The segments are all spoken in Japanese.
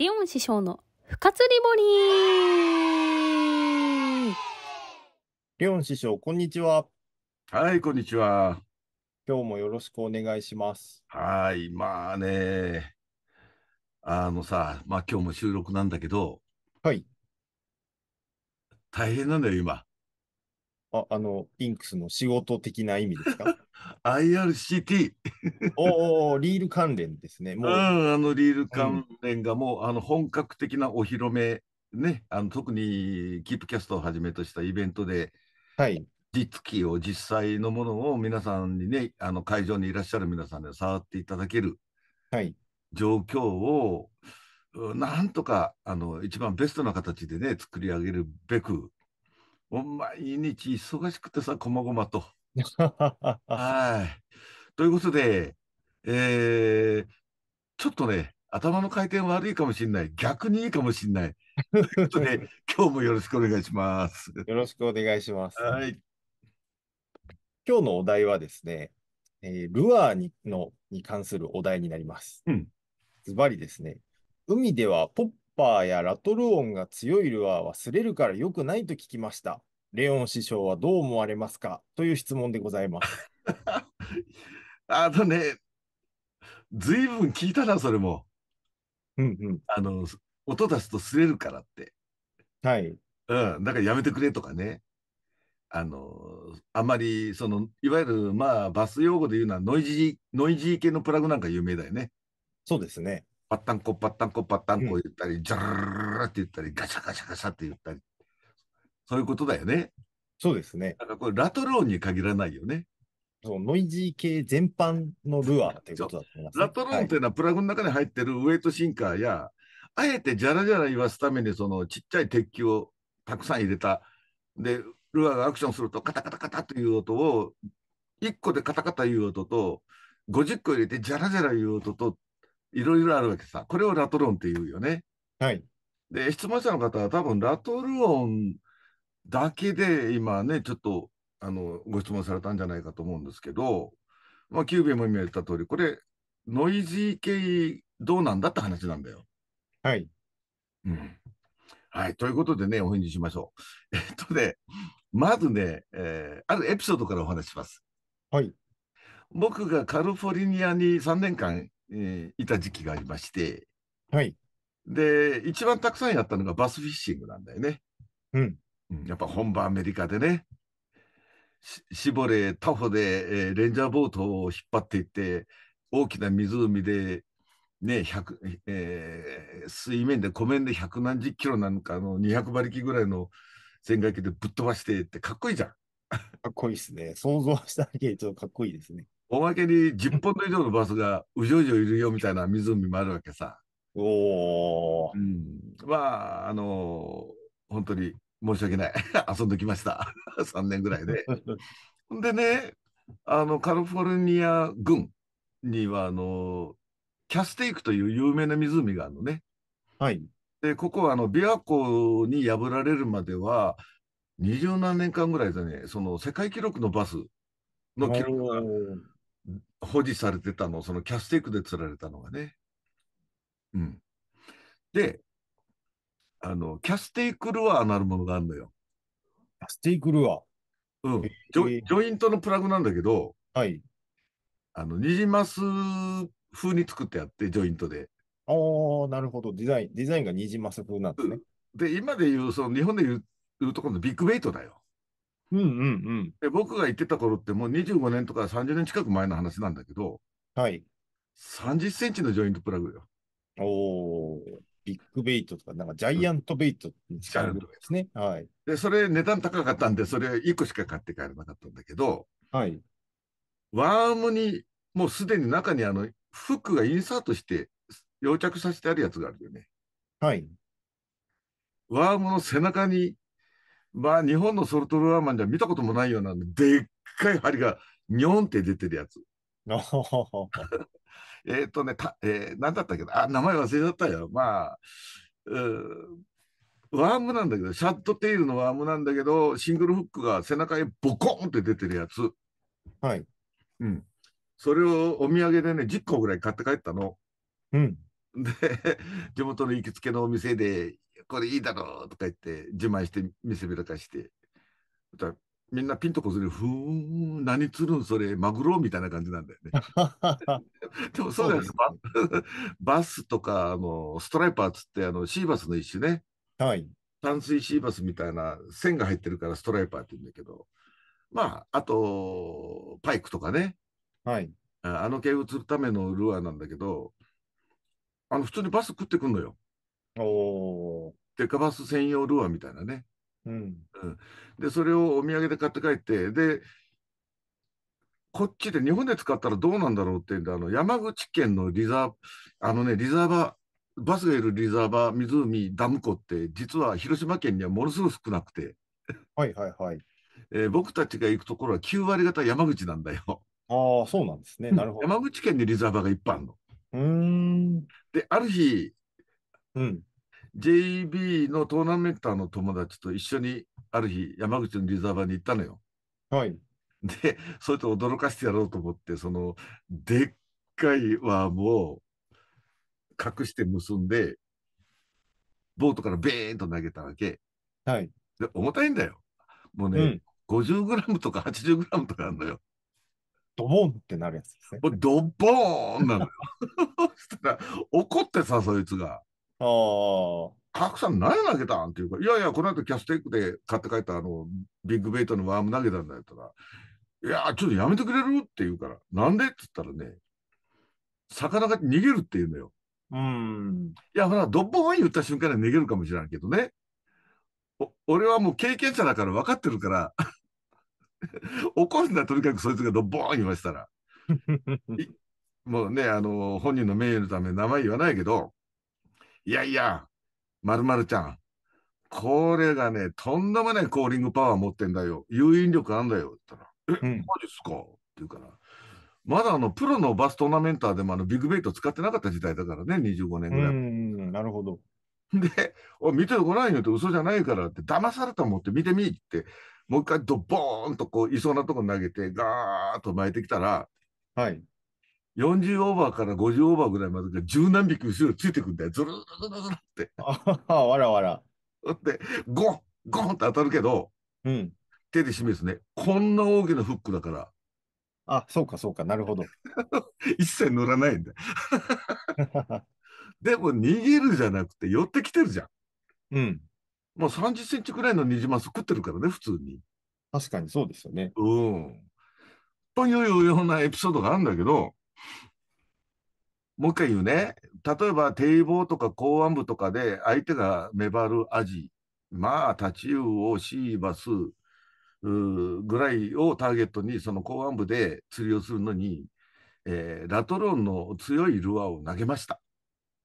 リオン師匠の不活リボリーリオン師匠、こんにちは。はい、こんにちは。今日もよろしくお願いします。はい、まあね、あのさ、まあ今日も収録なんだけど、はい。大変なんだよ、今。あ、あの、インクスの仕事的な意味ですか ?IRCT おおリール関連ですね。もう。うん、あのリール関連がもう、あの、本格的なお披露目、ね、あの、特に、キープキャストをはじめとしたイベントで、はい。実機を、実際のものを皆さんにね、あの、会場にいらっしゃる皆さんで触っていただける、はい。状況を、なんとか、あの、一番ベストな形でね、作り上げるべく、もう毎日忙しくてさ、こまごまと。はい。ということで、えー、ちょっとね、頭の回転悪いかもしれない。逆にいいかもしれない。ということで、今日もよろしくお願いします。よろしくお願いします。はい。今日のお題はですね、えー、ルアーにのに関するお題になります。ズバリですね、海ではポッパーやラトル音が強いルアーは擦れるから良くないと聞きました。レオン師匠はどう思われますかという質問でございます。あのね、ずいぶん聞いたな、それも。うんうん。あの、音出すと擦れるからって。はい。うん。だからやめてくれとかね。あの、あんまり、その、いわゆる、まあ、バス用語で言うのはノイジー、ノイジー系のプラグなんか有名だよね。そうですね。パッタンコ、パッタンコ、パッタンコ言ったり、うん、ジャラって言ったり、ガチャガチャガチャって言ったり、そういうことだよね。そうですね。だからこれ、ラトローンに限らないよね。そう、ノイジー系全般のルアーていうことだと思います、ね、ラトローンっていうのは、プラグの中に入ってるウエイトシンカーや、はいあえてじゃらじゃら言わすために、そのちっちゃい鉄球をたくさん入れた。で、ルアーがアクションすると、カタカタカタという音を、1個でカタカタいう音と、50個入れてじゃらじゃらいう音と、いろいろあるわけさ。これをラトロンって言うよね。はい。で、質問者の方は多分ラトルオンだけで今ね、ちょっとあのご質問されたんじゃないかと思うんですけど、まあ、キューベも今言った通り、これ、ノイジー系どうなんだって話なんだよ。はい。うん。はい。ということでね、お返事しましょう。えっとね、まずね、えー、あるエピソードからお話します。はい。僕がカルフォルニアに3年間えー、いた時期がありまして、はい。で、一番たくさんやったのがバスフィッシングなんだよね。うん。やっぱ本場アメリカでね、絞れ、タホで、えー、レンジャーボートを引っ張っていって、大きな湖で、ね、えー、水面で湖面で百何十キロなんかの200馬力ぐらいの船外機でぶっ飛ばしてってかっこいいじゃん。かっこいいですね。想像しただけでちょっとかっこいいですね。おまけに10本の以上のバスがうじょうじょいるよみたいな湖もあるわけさ。おお、うん、まあ、あのー、本当に申し訳ない。遊んできました。3 年ぐらいで。でね、あの、カリフォルニア軍には、あのー、キャステイクという有名な湖があるのね。はい。で、ここは、あの、琵琶湖に破られるまでは、二十何年間ぐらいでね、その世界記録のバスの記録が保持されてたのそのキャスティックで釣られたのがね。うん。で、あの、キャスティクルアーなるものがあるのよ。キャスティクルアーうん。ジョえー、ジョイントのプラグなんだけど、はい。あの、ニジマス風に作ってあって、ジョイントで。ああ、なるほど。デザイン、デザインがニジマス風なんですね。で、今で言う、その日本で言うところのビッグベイトだよ。うんうんうん。で、僕が行ってた頃ってもう25年とか30年近く前の話なんだけど、はい。30センチのジョイントプラグよ。おビッグベイトとか、なんかジャイアントベイトに近いですね、うん。はい。で、それ値段高かったんで、それ1個しか買って帰らなかったんだけど、はい。ワームに、もうすでに中にあの、フックがインサートして、溶着させてあるやつがあるよね。はい。ワームの背中にまあ、日本のソルトルアーマンでは見たこともないような、でっかい針が、にょんって出てるやつ。えっとね、たえー、なんだったっけあ、名前忘れちゃったよ。まあ、うワームなんだけど、シャットテールのワームなんだけど、シングルフックが背中へボコンって出てるやつ。はい。うん。それをお土産でね、10個ぐらい買って帰ったの。うん。で、地元の行きつけのお店でこれいいだろうとか言って自慢して見せびらかして。みんなピンとこずに、ふーん、何釣るんそれ、マグロみたいな感じなんだよね。でもそうないですバスとか、あの、ストライパーつって、あの、シーバスの一種ね。はい。淡水シーバスみたいな線が入ってるからストライパーって言うんだけど。まあ、あと、パイクとかね。はい。あの系を釣るためのルアーなんだけど、あの、普通にバス食ってくんのよ。おで、カバス専用ルアーみたいなね。うん、うん、で、それをお土産で買って帰って、で、こっちで日本で使ったらどうなんだろうってんで、あの、山口県のリザー、あのね、リザーバー、バスがいるリザーバー、湖、ダム湖って、実は広島県にはものすごく少なくて。はいはいはい。えー、僕たちが行くところは9割方山口なんだよ。ああ、そうなんですね。なるほど。山口県にリザーバーがいっぱいあるの。うん。で、ある日、うん、JB のトーナメンターの友達と一緒にある日山口のリザーバーに行ったのよ。はい。で、それと驚かしてやろうと思って、そのでっかいワームを隠して結んで、ボートからベーンと投げたわけ。はい。で、重たいんだよ。もうね、うん、50グラムとか80グラムとかあるのよ。ドボンってなるやつですね。ドボーンなのよ。そしたら怒ってさ、そいつが。ああ。賀来さん、何投げたんっていうか、いやいや、この後キャステックで買って帰ったあの、ビッグベイトのワーム投げたんだよったら、いや、ちょっとやめてくれるって言うから、なんでって言ったらね、魚が逃げるって言うのよ。うん。いや、ほら、ドッボーン言った瞬間に逃げるかもしれないけどね。俺はもう経験者だから分かってるから 怒るんだ、とにかくそいつがドッボーン言わしたら。もうね、あの、本人の名誉のため名前言わないけど、いやいや、まるまるちゃん、これがね、とんでもないコーリングパワー持ってんだよ。誘引力あんだよ。って言ったら、え、うん、マジっすかって言うから、まだあの、プロのバストーナメンターでもあの、ビッグベイト使ってなかった時代だからね、25年ぐらい。うんなるほど。で、お見てごらんよって嘘じゃないからって、騙されたもんって見てみって、もう一回ドボーンとこう、いそうなとこ投げて、ガーッと巻いてきたら、はい。40オーバーから50オーバーぐらいまでが十何匹後ろついてくんだよ。ずるずるずるって。あわらわら。だって、ゴンゴンって当たるけど、うん、手で示すね。こんな大きなフックだから。あ、そうかそうか、なるほど。一切乗らないんだ。でも逃げるじゃなくて寄ってきてるじゃん。うん。まあ30センチくらいのニジマス食ってるからね、普通に。確かにそうですよね。うん。というようなエピソードがあるんだけど、もう一回言うね。例えば堤防とか港湾部とかで相手がメバルアジ、まあ、タチウオ、シーバスぐらいをターゲットに、その港湾部で釣りをするのに、えー、ラトロンの強いルアーを投げました。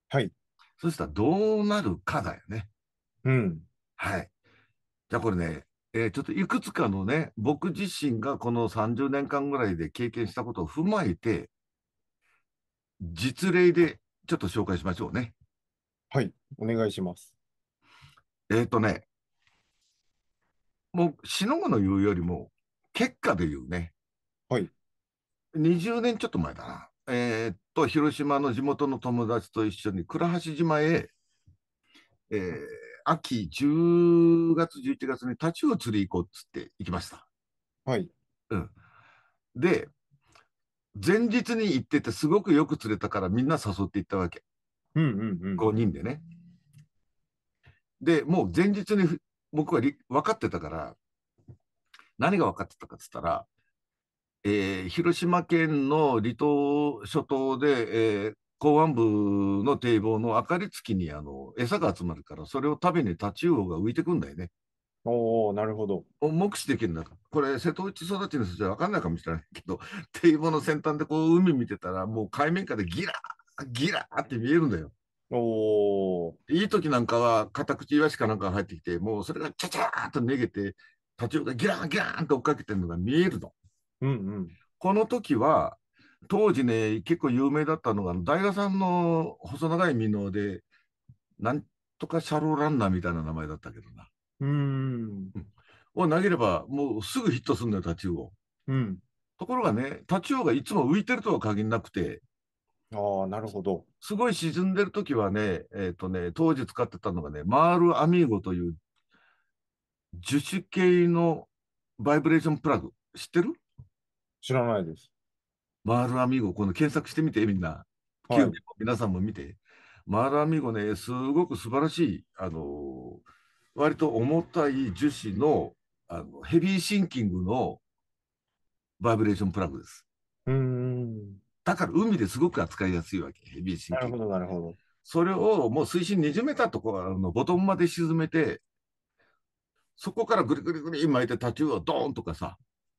はい。そしたらどうなるかだよね。うん。はい。じゃあこれね、えー、ちょっといくつかのね、僕自身がこの30年間ぐらいで経験したことを踏まえて、実例でちょっと紹介しましょうね。はい、お願いします。えっ、ー、とね、もう、しのぐの言うよりも、結果で言うね。はい。20年ちょっと前だな。えー、っと、広島の地元の友達と一緒に倉橋島へ、えー、秋10月、11月にタチウオ釣り行こうっつって行きました。はい。うん。で、前日に行っててすごくよく釣れたからみんな誘って行ったわけ。うんうんうん、5人でね。で、もう前日に僕は分かってたから、何が分かってたかっつったら、えー、広島県の離島諸島で、えー、港湾部の堤防の明かりつきにあの餌が集まるから、それを食べにタチウオが浮いてくんだよね。おおなるほど。を目視できるのか。これ、瀬戸内育ちの人じゃ分かんないかもしれないけど、堤防の先端でこう海見てたら、もう海面下でギラー、ギラーって見えるんだよ。おお。いい時なんかは、カタクチイワシかなんか入ってきて、もうそれがチャチャーっと逃げて、立ち寄ってギラーギラーって追っかけてるのが見えるの。うんうん。この時は、当時ね、結構有名だったのが、大河さんの細長い箕面で、なんとかシャローランナーみたいな名前だったけどな。うん。を投げれば、もうすぐヒットするんだよ、タチウオ。うん。ところがね、タチウオがいつも浮いてるとは限らなくて、ああ、なるほど。すごい沈んでる時はね、えっ、ー、とね、当時使ってたのがね、マールアミーゴという樹脂系のバイブレーションプラグ。知ってる知らないです。マールアミーゴ、この検索してみて、みんな。はい、皆さんも見て。マールアミーゴね、すごく素晴らしい、あのー、割と重たい樹脂のあのヘビーシンキングのバイブレーションプラグです。うんだから海ですごく扱いやすいわけ、ヘビーシンキング。なるほど、なるほど。それをもう水深20メーターとこあのボトムまで沈めて、そこからぐりぐりぐり巻いてタチウオドーンとかさ。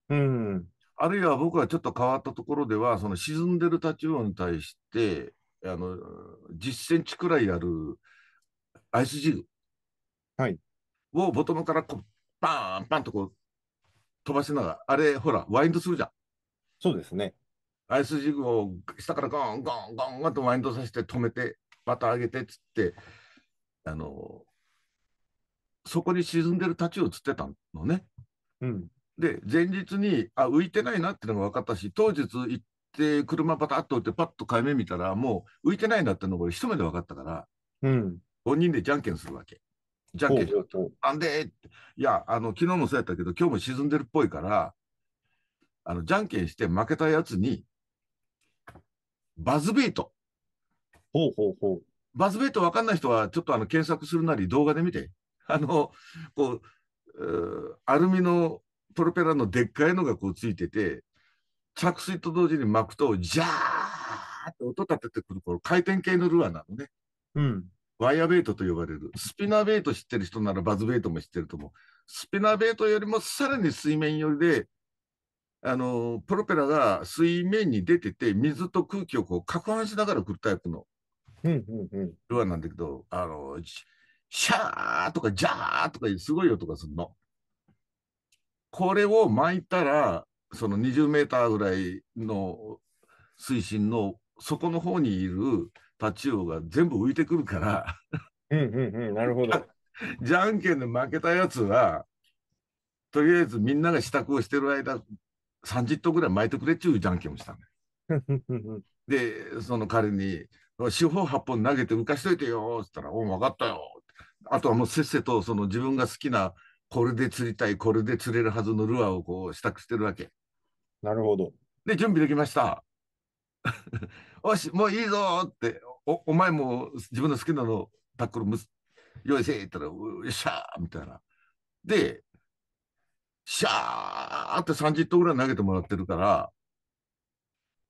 うん。あるいは僕はちょっと変わったところでは、その沈んでるタチウオに対して、あの、10センチくらいあるアイスジグ。はい、をボトムからこうバーン、バンとこう飛ばしながら、あれ、ほら、ワインドするじゃん。そうですね。アイスジグを下からゴンゴンゴンゴンとワインドさせて止めて、また上げてっつって、あのそこに沈んでる太刀を釣ってたのね。うん、で、前日に、あ、浮いてないなっていうのが分かったし、当日行って、車パタッと置いて、パッと海面見たら、もう浮いてないなってのがれ一目で分かったから、うん、5人でじゃんけんするわけ。じゃけんしうと。なんでいや、あの、昨日もそうやったけど、今日も沈んでるっぽいから、あの、じゃんけんして負けたやつに、バズビート。ほうほうほう。バズビート分かんない人は、ちょっとあの、検索するなり動画で見て。あの、こう、アルミのプロペラのでっかいのがこうついてて、着水と同時に巻くと、ジャーって音立ててくる、この回転系のルアーなのね。うん。ワイヤーベイトと呼ばれる。スピナーベイト知ってる人ならバズベイトも知ってると思う。スピナーベイトよりもさらに水面寄りで、あの、プロペラが水面に出てて、水と空気をこう、攪拌しながら来るタイプの、ルアーなんだけど、あの、シャーとかジャーとかすごい音がするの。これを巻いたら、その20メーターぐらいの水深の底の方にいるタチウオが全部浮いてくるからうんうんうん、なるほど。じゃんけんで負けたやつは、とりあえずみんなが支度をしてる間、30頭ぐらい巻いてくれっちゅうじゃんけんをしたの、で、その彼に、四方八方投げて浮かしといてよっつったら、おう、分かったよ。あとはもうせっせとその自分が好きな、これで釣りたい、これで釣れるはずのルアーをこう支度してるわけ。なるほど。で、準備できました。お し、もういいぞって、お、お前も自分の好きなのタックルむ用意せ言ったら、よっしゃーみたいな。で、シャーって30投ぐらい投げてもらってるから、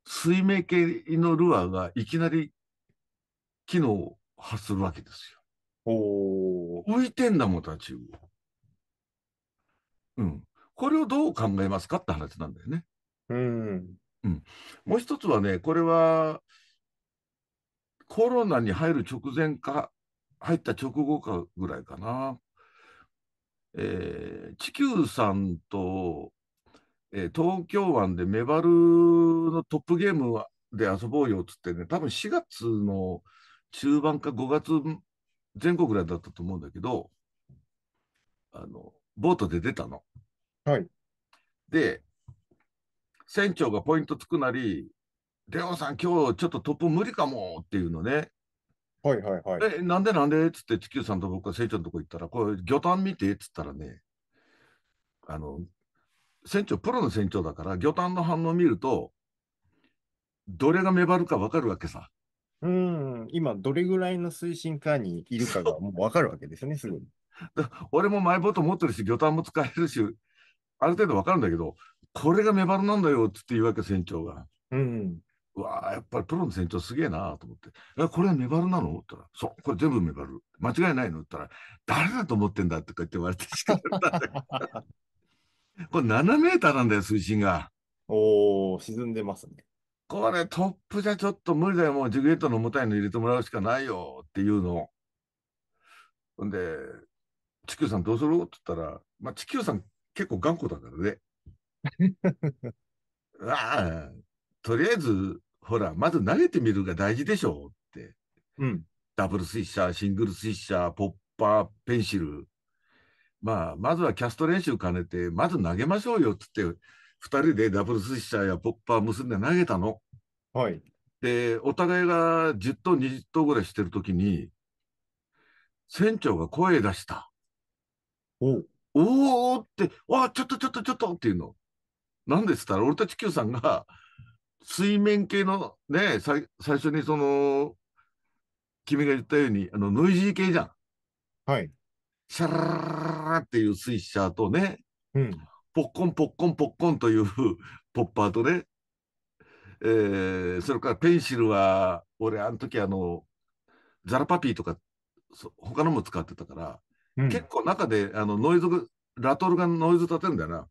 水面系のルアーがいきなり機能を発するわけですよ。お浮いてんだもん、たちウうん。これをどう考えますかって話なんだよね。うん。うん、もう一つはね、これはコロナに入る直前か、入った直後かぐらいかな、えー、地球さんと、えー、東京湾でメバルのトップゲームで遊ぼうよっつってね、多分4月の中盤か5月前後ぐらいだったと思うんだけど、あのボートで出たの。はい、で、船長がポイントつくなり、レオンさん、今日ちょっとトップ無理かもっていうのね。はいはいはい。え、なんでなんでっつって、地球さんと僕が船長のとこ行ったら、これ、魚探見てっつったらね、あの、船長、プロの船長だから、魚探の反応を見ると、どれが目張るか分かるわけさ。うん、今、どれぐらいの水深下にいるかがもう分かるわけですね、すぐに。俺もマイボート持ってるし、魚探も使えるし、ある程度分かるんだけど、これがメバルなんだよって言うわけ、船長が。うん、うわやっぱりプロの船長すげえなと思って。え、これはメバルなのって言ったら、そう、これ全部メバル。間違いないのって言ったら、誰だと思ってんだってこって言われて叱られたこれ7メーターなんだよ、水深が。おお沈んでますね。これトップじゃちょっと無理だよ、もうジグエットの重たいの入れてもらうしかないよっていうのほんで、地球さんどうするって言ったら、まあ、地球さん結構頑固だからね。ああ、とりあえず、ほら、まず投げてみるが大事でしょうって。うん。ダブルスイッシャー、シングルスイッシャー、ポッパー、ペンシル。まあ、まずはキャスト練習兼ねて、まず投げましょうよって言って、2人でダブルスイッシャーやポッパー結んで投げたの。はい。で、お互いが10投、20投ぐらいしてるときに、船長が声出した。おおーって、わあ、ちょっとちょっとちょっとっていうの。何でったら、俺たち Q さんが、水面系のね、最最初にその、君が言ったように、あの、ノイジー系じゃん。はい。シャララララっていう水車とね、うん、ポッコンポッコンポッコンというポッパーとね、えー、それからペンシルは、俺、あの時あの、ザラパピーとか、他のも使ってたから、うん、結構中であのノイズ、ラトルがノイズ立てるんだよな。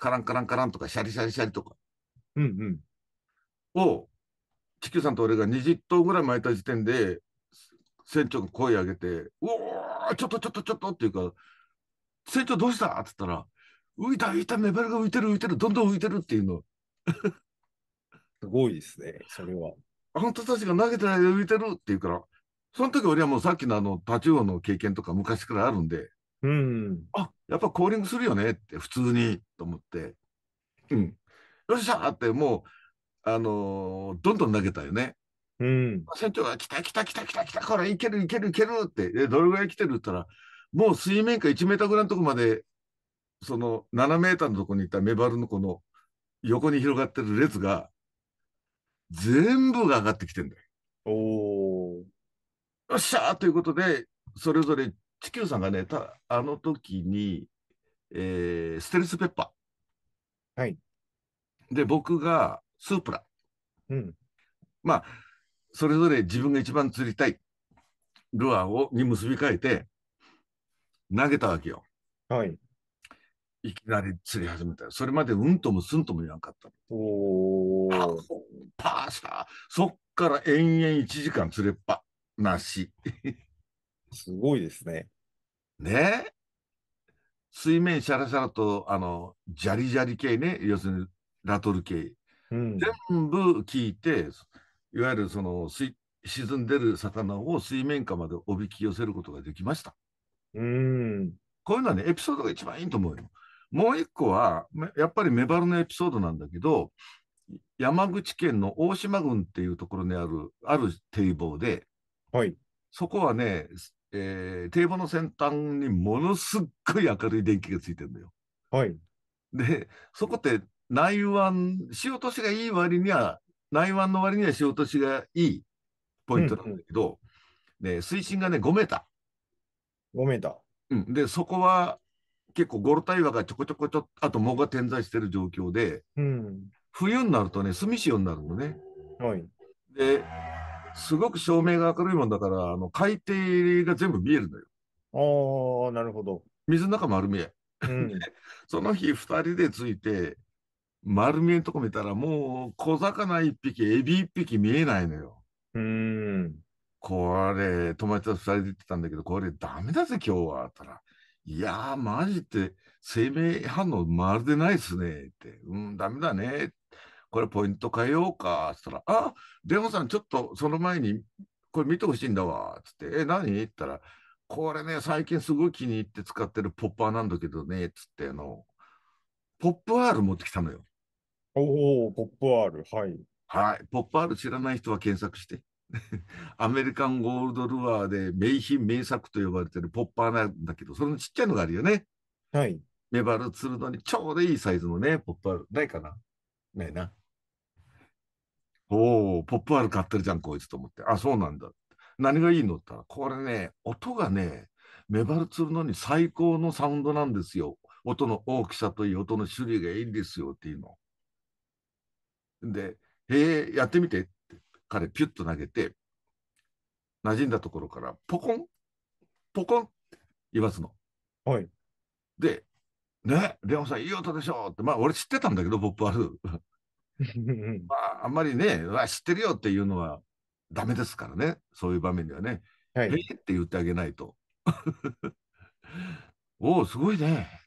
カランカランカランとか、シャリシャリシャリとか。うんうん。を、地球さんと俺が20頭ぐらい巻いた時点で、船長が声上げて、うおーちょっとちょっとちょっとっていうか、船長どうしたって言ったら、浮いた浮いた、メバルが浮いてる浮いてる、どんどん浮いてるっていうの。すごいですね、それは。あんたたちが投げてないで浮いてるっていうから、その時俺はもうさっきのあの、タチウオの経験とか昔からあるんで、うん。あ、やっぱコーリングするよねって普通にと思って。うん。よっしゃーってもう、あのーどんどん投げたよね。うん。船長が来た来た来た来た来た、これいけるいけるいけるって、で、どれぐらい来てるって言ったら、もう水面下1メーターぐらいのとこまで、その7メーターのとこにいたメバルのこの横に広がってる列が、全部が上がってきてんだよ。おー。よっしゃーということで、それぞれ地球さんがね、たあの時に、えー、ステルスペッパー。はい。で、僕がスープラ。うん。まあ、それぞれ自分が一番釣りたいルアーをに結び替えて投げたわけよ。はい。いきなり釣り始めたそれまでうんともすんとも言わんかった。おー。パーしーそっから延々1時間釣れっぱなし。すごいですね。ね水面シャラシャラと、あの、ジャリジャリ系ね、要するにラトル系。うん、全部聞いて、いわゆるその沈んでる魚を水面下までおびき寄せることができました。うん。こういうのはね、エピソードが一番いいと思うよ。もう一個は、やっぱりメバルのエピソードなんだけど、山口県の大島郡っていうところにある、ある堤防で、はい。そこはね、えー、堤防の先端にものすっごい明るい電気がついてるんだよ。はい。で、そこって内湾、潮落しがいい割には、内湾の割には潮落しがいいポイントなんだけど、うんうん、水深がね、5メーター。5メーター。うん。で、そこは結構ゴロタイ岩がちょこちょこちょ、あと藻が点在してる状況で、うん、冬になるとね、炭潮になるのね。はい。で、すごく照明が明るいもんだから、あの、海底が全部見えるのよ。ああ、なるほど。水の中丸見え。うん、その日、二人でついて、丸見えのとこ見たら、もう、小魚一匹、エビ一匹見えないのよ。うん。これ、友達と二人で行ってたんだけど、これダメだぜ、今日は。ったら、いやー、マジって、生命反応まるでないっすね。って、うん、ダメだね。ってこれポイント変えようか、つったら、あ、レオさん、ちょっとその前に、これ見てほしいんだわ、つって、え、何って言ったら、これね、最近すごい気に入って使ってるポッパーなんだけどね、つって、あの、ポップ R 持ってきたのよ。おお、ポップ R、はい。はい、ポップ R 知らない人は検索して。アメリカンゴールドルアーで名品名作と呼ばれてるポッパーなんだけど、そのちっちゃいのがあるよね。はい。メバル釣るのにちょうどいいサイズのね、ポップ R。ないかなないな。おお、ポップアール買ってるじゃん、こいつと思って。あ、そうなんだ。何がいいのって言ったら、これね、音がね、メバルつるのに最高のサウンドなんですよ。音の大きさといい、音の種類がいいんですよっていうの。で、へえ、やってみてって、彼ピュッと投げて、馴染んだところから、ポコン、ポコンって言わすの。はい。で、ね、レオンさん、いい音でしょって、まあ、俺知ってたんだけど、ポップアル。まあ、あんまりね、知ってるよっていうのはだめですからね、そういう場面ではね。はい、えー、って言ってあげないと。おお、すごいね。っ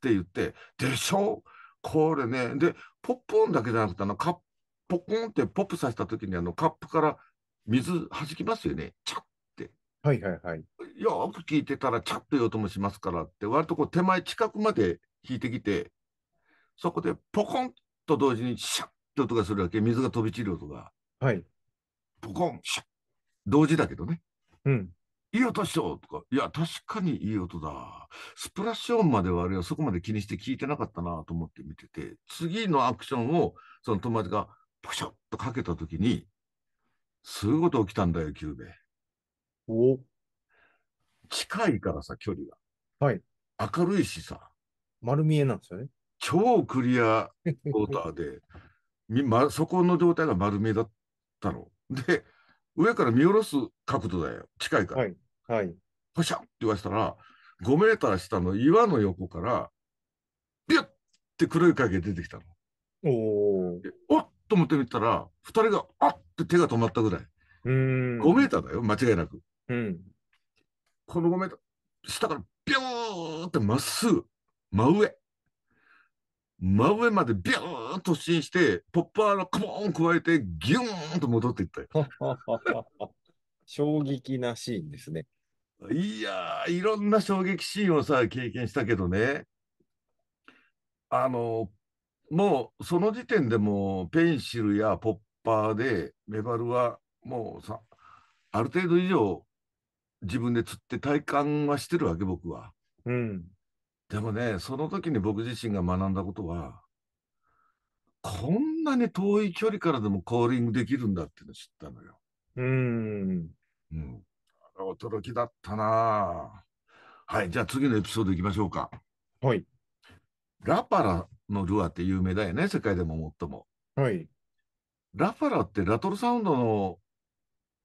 て言って、でしょこれね。で、ポップオンだけじゃなくて、あの、カッポコンってポップさせた時に、あの、カップから水弾きますよね。チャッて。はいはいはい。よく聞いてたら、チャッという音もしますからって、割とこう手前近くまで引いてきて、そこでポコンと同時にシャッと音がするわけ水が飛び散る音が、はい、ポコンシャッ同時だけどね、うん、いい音しようとかいや確かにいい音だスプラッシュ音まではあれはそこまで気にして聞いてなかったなと思って見てて次のアクションをその友達がポシャッとかけた時にすごいこと起きたんだよューベ。お近いからさ距離が。はい。明るいしさ。丸見えなんですよね。超クリアウォーターで、ま、そこの状態が丸見えだったの。で、上から見下ろす角度だよ、近いから。はい。はい、パシャンって言わせたら、5メーター下の岩の横から、ビュッって黒い影出てきたの。おおっと思ってみたら、2人があって手が止まったぐらい。うん5メーターだよ、間違いなく。うん、この5メーター、下からビューってまっすぐ、真上。真上までビューンと進して、ポッパーのコモン加えて、ギューンと戻っていったよ。衝撃なシーンですね。いやー、いろんな衝撃シーンをさ、経験したけどね。あの、もうその時点でもペンシルやポッパーでメバルはもうさ、ある程度以上自分で釣って体感はしてるわけ、僕は。うん。でもね、その時に僕自身が学んだことは、こんなに遠い距離からでもコーリングできるんだっていうのを知ったのよ。うん。うん。驚きだったなはい、じゃあ次のエピソードいきましょうか。はい。ラパラのルアーって有名だよね、世界でも最も。はい。ラパラってラトルサウンドの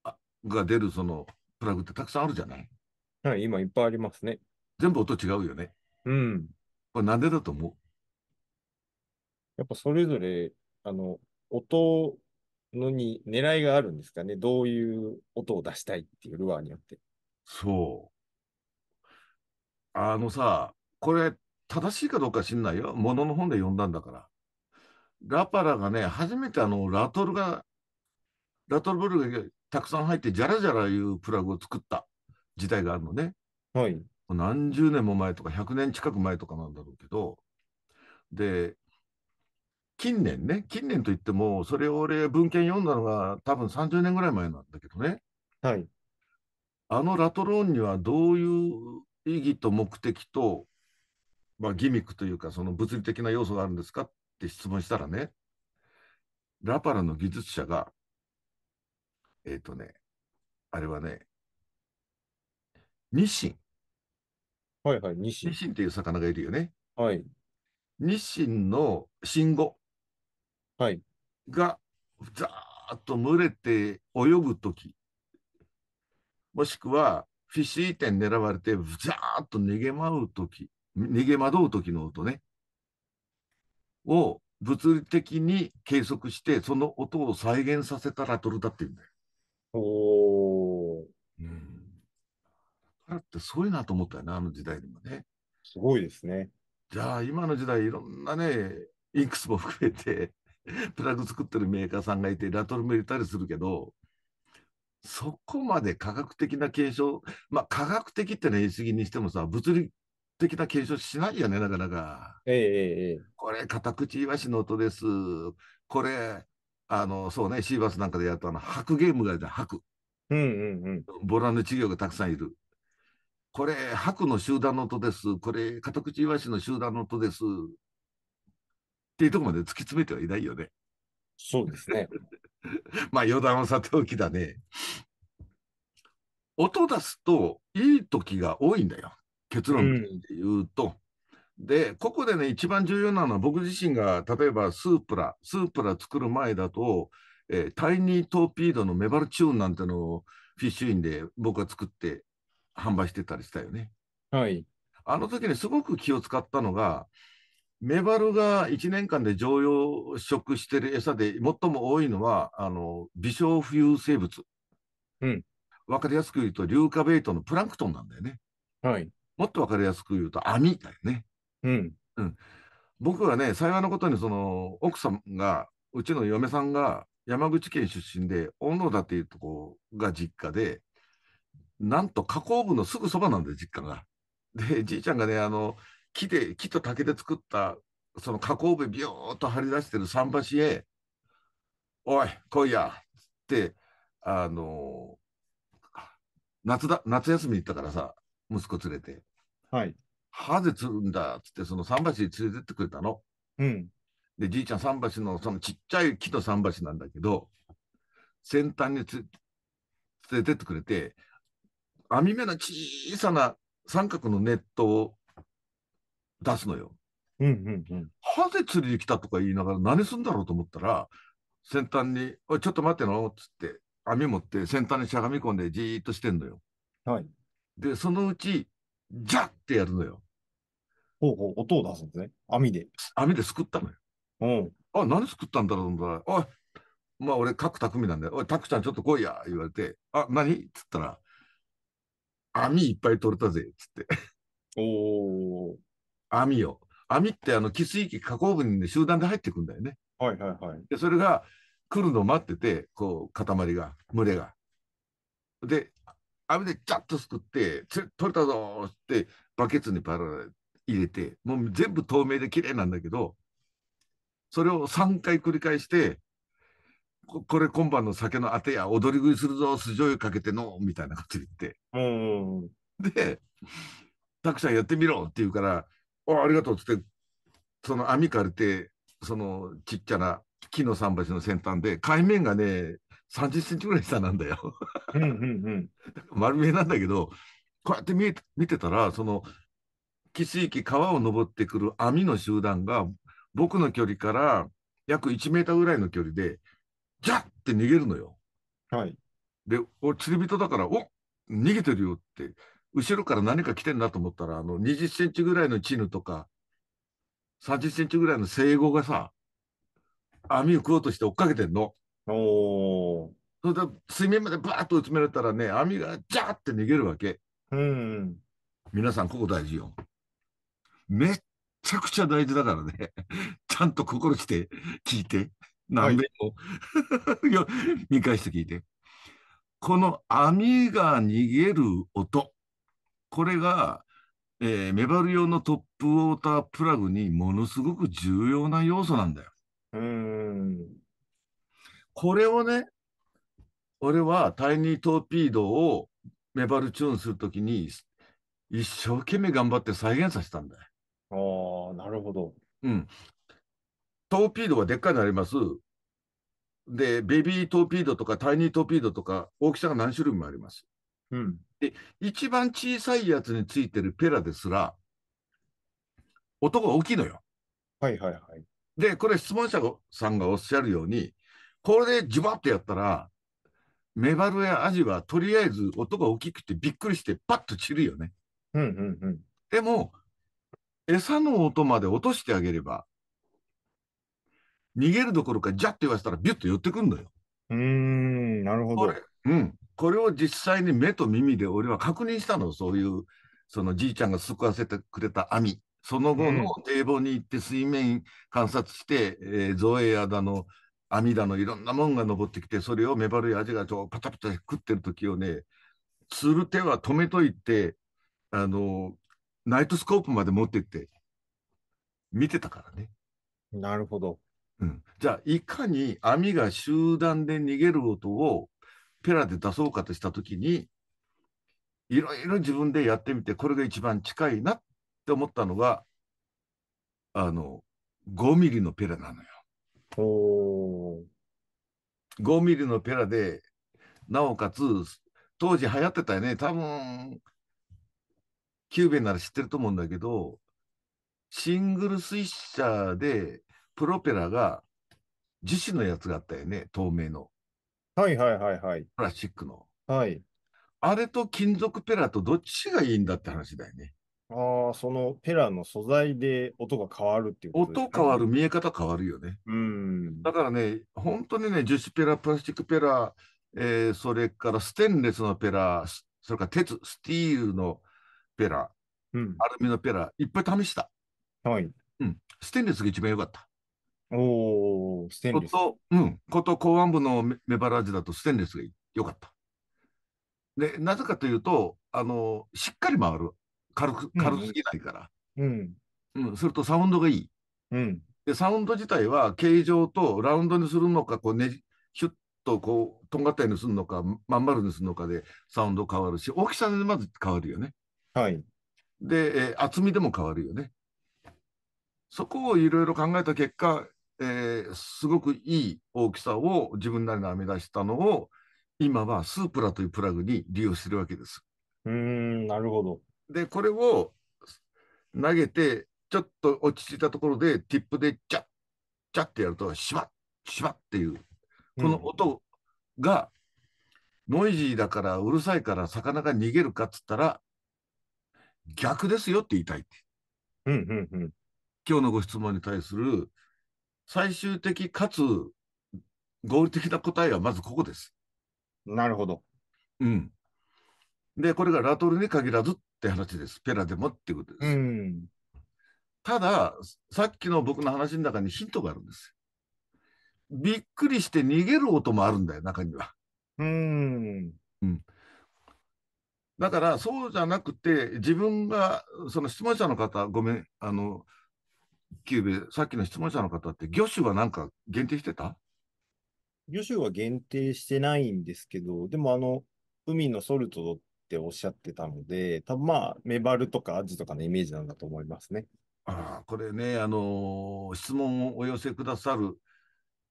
あが出るそのプラグってたくさんあるじゃないはい、今いっぱいありますね。全部音違うよね。うん。これなんでだと思やっぱそれぞれ、あの、音のに狙いがあるんですかね。どういう音を出したいっていうルアーによって。そう。あのさ、これ正しいかどうか知んないよ。ものの本で読んだんだから。ラパラがね、初めてあの、ラトルが、ラトルブルがたくさん入って、ジャラジャラいうプラグを作った時代があるのね。はい。何十年も前とか100年近く前とかなんだろうけど、で、近年ね、近年といっても、それを俺、文献読んだのが多分30年ぐらい前なんだけどね、はい、あのラトローンにはどういう意義と目的と、まあ、ギミックというか、その物理的な要素があるんですかって質問したらね、ラパラの技術者が、えっ、ー、とね、あれはね、ニシン。はいはい、ニシン。ニシンっていう魚がいるよね。はい。ニシンの信号。はいがザーッと群れて泳ぐとき、もしくはフィッシー点狙われてザーッと逃げ回うとき、逃げ惑うときの音ね、を物理的に計測して、その音を再現させたらドるだって言うんだよ。おー。うん腹ってすごいなと思ったよね、あの時代でもね。すごいですね。じゃあ、今の時代、いろんなね、インクスも含めて、プラグ作ってるメーカーさんがいて、ラトルも入れたりするけど、そこまで科学的な継承、まあ、科学的っての言い過ぎにしてもさ、物理的な継承しないよね、なかなか。ええええ、これ、カタクチイワシの音です。これ、あの、そうね、シーバスなんかでやったの、白ゲームがいた、白。うんうんうん。ボラの稚魚がたくさんいる。これ、白の集団の音です。これ、カ片口イワシの集団の音です。っていうとこまで突き詰めてはいないよね。そうですね。まあ余談はさておきだね。音出すといい時が多いんだよ。結論で言うと。うん、で、ここでね、一番重要なのは僕自身が、例えばスープラ、スープラ作る前だと、えー、タイニートーピードのメバルチューンなんてのをフィッシュインで僕は作って販売してたりしたよね。はい。あの時にすごく気を使ったのが、メバルが1年間で常用食してる餌で最も多いのは、あの、微小浮遊生物。うん。わかりやすく言うと、硫化ベイトのプランクトンなんだよね。はい。もっとわかりやすく言うと、網だよね。うん。うん。僕はね、幸いなことに、その、奥さんが、うちの嫁さんが山口県出身で、小野田っていうとこが実家で、なんと加工部のすぐそばなんで実家が。でじいちゃんがねあの木で木と竹で作ったその加口部ビューっと張り出してる桟橋へ「おい来いや」ってあの夏だ夏休み行ったからさ息子連れて「はい、ハゼ釣るんだ」っつってその桟橋に連れてってくれたの。うん、でじいちゃん桟橋のそのちっちゃい木の桟橋なんだけど先端に連れてってくれて網目の小さな三角のネットを出すのよ。うんうんうん。はぜ釣りに来たとか言いながら何すんだろうと思ったら、先端に、おい、ちょっと待ってのっつって、網持って先端にしゃがみ込んでじーっとしてんのよ。はい。で、そのうち、ジャッってやるのよ。ほうほう、音を出すんですね。網で。網ですくったのよ。うん。あ、何すくったんだろうと思ったら、おい、まあ俺、各匠なんだよ。おい、拓ちゃんちょっと来いや、言われて、あ、何っつったら、網いっぱい取れたぜ、つって。お網を。網ってあの、寄水域加工部に、ね、集団で入ってくんだよね。はいはいはい。で、それが来るのを待ってて、こう、塊が、群れが。で、網でジャッとすくって、取れたぞって、バケツにバラ入れて、もう全部透明で綺麗なんだけど、それを3回繰り返して、これ今晩の酒のあてや、踊り食いするぞ、酢醤油かけてのみたいなこと言って。で、たくさんやってみろって言うから、あありがとうっつって、その網借りて、そのちっちゃな木の桟橋の先端で、海面がね、30センチぐらい下なんだよ。うんうんうん、丸見えなんだけど、こうやって見見てたら、その、岸域川を登ってくる網の集団が、僕の距離から約1メーターぐらいの距離で、ギャッって逃げるのよ。はい。で、俺釣り人だから、お逃げてるよって、後ろから何か来てんなと思ったら、あの、20センチぐらいのチヌとか、30センチぐらいの生後がさ、網を食おうとして追っかけてんの。おそれで水面までバーッと詰められたらね、網がジャーって逃げるわけ。うん。皆さん、ここ大事よ。めっちゃくちゃ大事だからね。ちゃんと心して聞いて。何べも、はい、見返して聞いて。この網が逃げる音、これが、えー、メバル用のトップウォータープラグにものすごく重要な要素なんだよ。うんこれをね、俺はタイニートーピードをメバルチューンするときに一生懸命頑張って再現させたんだよ。ああ、なるほど。うん、トーピードがでっかいのあります。で、ベビートーピードとかタイニートーピードとか、大きさが何種類もあります。うん。で、一番小さいやつについてるペラですら、音が大きいのよ。はいはいはい。で、これ質問者さんがおっしゃるように、これでジュバッとやったら、メバルやアジはとりあえず音が大きくてびっくりしてパッと散るよね。うんうんうん。でも、餌の音まで落としてあげれば、逃げるどころか、じゃって言わせたら、ビュッと寄ってくんのよ。うん、なるほど。うん。これを実際に目と耳で俺は確認したの、そういう、そのじいちゃんが救わせてくれた網。その後の堤防に行って水面観察して、うん、えー、造影屋だの、網だの、いろんなもんが登ってきて、それをメバルやじがちょパタパタ食ってる時をね、釣る手は止めといて、あの、ナイトスコープまで持ってって、見てたからね。なるほど。うん、じゃあいかに網が集団で逃げる音をペラで出そうかとした時にいろいろ自分でやってみてこれが一番近いなって思ったのがあの5ミリのペラなのよ。5ミリのペラでなおかつ当時流行ってたよね多分キューベなら知ってると思うんだけどシングルスイッシャーでプロペラが樹脂のやつがあったよね、透明の。はいはいはいはい。プラスチックの。はい。あれと金属ペラとどっちがいいんだって話だよね。ああ、そのペラの素材で音が変わるっていうこと、ね、音変わる、見え方変わるよね。うん。だからね、本当にね、樹脂ペラ、プラスチックペラ、えー、それからステンレスのペラ、それから鉄、スティールのペラ、うん、アルミのペラ、いっぱい試した。はい。うん。ステンレスが一番良かった。おお、ステンレス。こと、うん、こと公安部のメバラージだとステンレスが良かった。で、なぜかというと、あの、しっかり回る。軽く、軽すぎないから。うん。うん、するとサウンドがいい。うん。で、サウンド自体は形状とラウンドにするのか、こうねじ、ひュッとこう、とんがったようにするのか、まん丸にするのかでサウンド変わるし、大きさでまず変わるよね。はい。で、えー、厚みでも変わるよね。そこをいろいろ考えた結果、えー、すごくいい大きさを自分なりの編み出したのを、今はスープラというプラグに利用してるわけです。うんなるほど。で、これを投げて、ちょっと落ち着いたところで、ティップでチャッ、チャッってやると、シュワッ、シュワッっていう、この音が、ノイジーだから、うるさいから、魚が逃げるかっつったら、逆ですよって言いたいって。うんうんうん。今日のご質問に対する最終的かつ合理的な答えはまずここです。なるほど。うん。で、これがラトルに限らずって話です。ペラでもっていうことです。うん、ただ、さっきの僕の話の中にヒントがあるんです。びっくりして逃げる音もあるんだよ、中には。うん。うん。だから、そうじゃなくて、自分が、その質問者の方、ごめん、あの、さっきの質問者の方って、魚種はなんか限定してた魚種は限定してないんですけど、でもあの、海のソルトっておっしゃってたので、多分まあ、メバルとかアジとかのイメージなんだと思いますね。ああ、これね、あのー、質問をお寄せくださる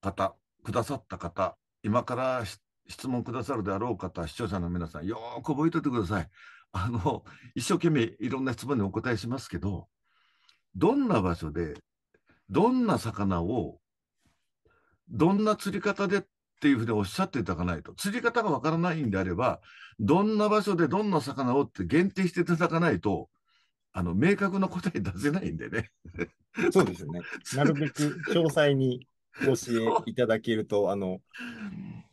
方、くださった方、今から質問くださるであろう方、視聴者の皆さん、よく覚えておいてください。あの、一生懸命いろんな質問にお答えしますけど、どんな場所で、どんな魚を、どんな釣り方でっていうふうにおっしゃっていただかないと、釣り方がわからないんであれば、どんな場所でどんな魚をって限定していただかないと、あの、明確な答え出せないんでね。そうですね。なるべく詳細に教えいただけると、あの、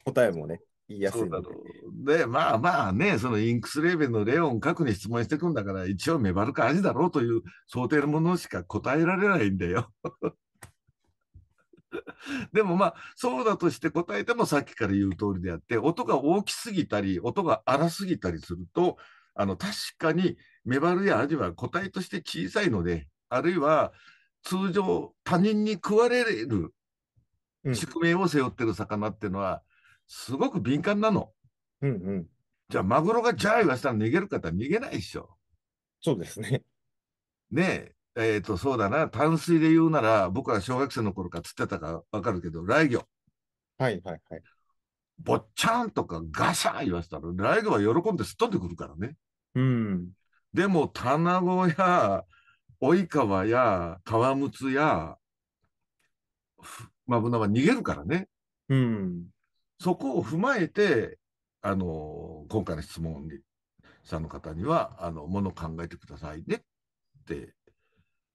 答えもね、言いやすいので。で、まあまあね、そのインクスレーベンのレオン核に質問してくんだから、一応メバルかアジだろうという想定のものしか答えられないんだよ。でもまあ、そうだとして答えてもさっきから言う通りであって、音が大きすぎたり、音が荒すぎたりすると、あの、確かにメバルやアジは個体として小さいので、あるいは通常他人に食われる宿命を背負ってる魚っていうのは、すごく敏感なの。うんうん。じゃあ、マグロがジャー言わせたら逃げる方は逃げないでしょ。そうですね。ねえ、えっ、ー、と、そうだな、淡水で言うなら、僕は小学生の頃から釣ってたかわかるけど、雷魚。はいはいはい。ぼっちゃんとかガシャー言わせたら、雷魚は喜んですっ飛んでくるからね。うん。でも、タナゴや、及川や、川ムツや、マブナは逃げるからね。うん。そこを踏まえて、あの、今回の質問にさんの方には、あの、ものを考えてくださいねって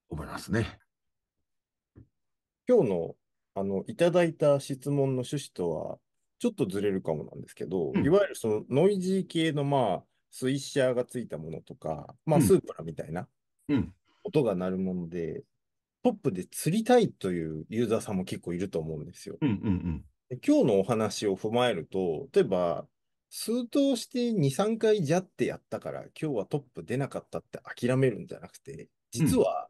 思いますね。今日の、あの、いただいた質問の趣旨とは、ちょっとずれるかもなんですけど、うん、いわゆるそのノイジー系の、まあ、スイッシャーがついたものとか、まあ、スープラみたいな、音が鳴るもので、うんうん、ップで釣りたいというユーザーさんも結構いると思うんですよ。うんうんうん、今日のお話を踏まえると、例えば、数投して2、3回じゃってやったから、今日はトップ出なかったって諦めるんじゃなくて、実は、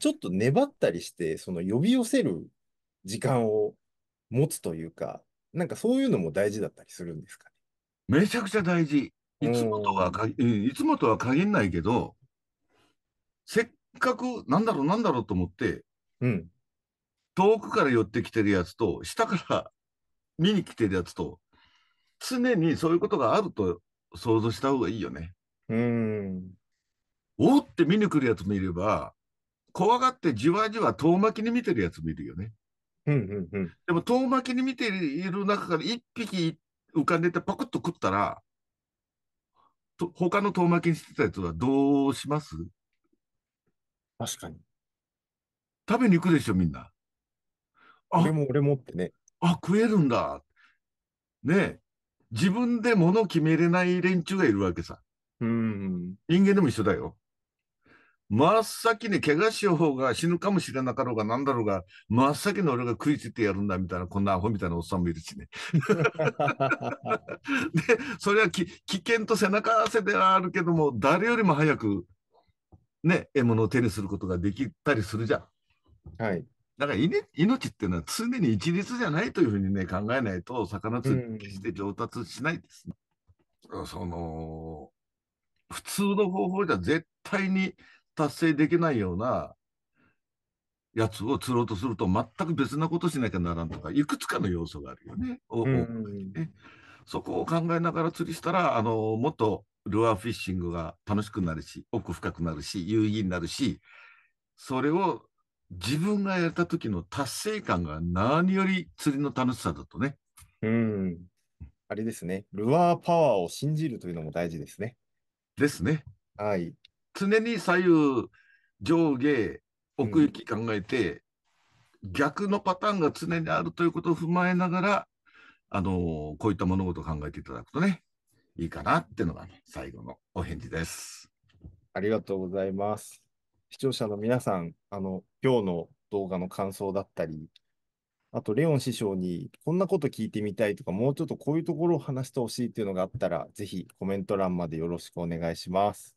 ちょっと粘ったりして、その呼び寄せる時間を持つというか、なんかそういうのも大事だったりするんですかね。めちゃくちゃ大事。いつもとはか、いつもとは限んないけど、せっかく、なんだろう、なんだろうと思って、うん。遠くから寄ってきてるやつと、下から見に来てるやつと、常にそういうことがあると想像した方がいいよね。うん。おって見に来るやつもいれば、怖がってじわじわ遠巻きに見てるやつもいるよね。うんうんうん。でも遠巻きに見ている中から一匹浮かんでてパクッと食ったら、と他の遠巻きにしてたやつはどうします確かに。食べに行くでしょ、みんな。あ、俺も俺もってね。あ、食えるんだ。ね自分で物決めれない連中がいるわけさ。うん。人間でも一緒だよ。真っ先に怪我しようが死ぬかもしれなかろうが何だろうが、真っ先に俺が食いついてやるんだみたいな、こんなアホみたいなおっさんもいるしね。で、それは危険と背中合わせではあるけども、誰よりも早く、ね、獲物を手にすることができたりするじゃん。はい。だから命っていうのは常に一律じゃないというふうにね、考えないと、魚釣り決して上達しないです、ね、うん、その、普通の方法じゃ絶対に達成できないようなやつを釣ろうとすると、全く別なことしなきゃならんとか、いくつかの要素があるよね。うん、ねそこを考えながら釣りしたら、あの、もっとルアーフィッシングが楽しくなるし、奥深くなるし、有意義になるし、それを自分がやった時の達成感が何より釣りの楽しさだとね。うん。あれですね。ルアーパワーを信じるというのも大事ですね。ですね。はい。常に左右、上下、奥行き考えて、うん、逆のパターンが常にあるということを踏まえながら、あのー、こういった物事を考えていただくとね、いいかなっていうのがね、最後のお返事です。ありがとうございます。視聴者の皆さん、あの、今日の動画の感想だったり、あと、レオン師匠にこんなこと聞いてみたいとか、もうちょっとこういうところを話してほしいっていうのがあったら、ぜひコメント欄までよろしくお願いします。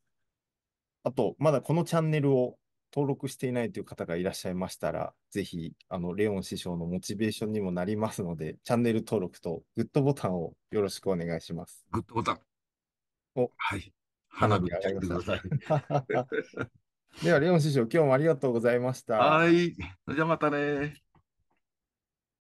あと、まだこのチャンネルを登録していないという方がいらっしゃいましたら、ぜひ、あの、レオン師匠のモチベーションにもなりますので、チャンネル登録とグッドボタンをよろしくお願いします。グッドボタン。お、はい。花火上てください。では、レオン師匠、今日もありがとうございました。はい。じゃあまたね。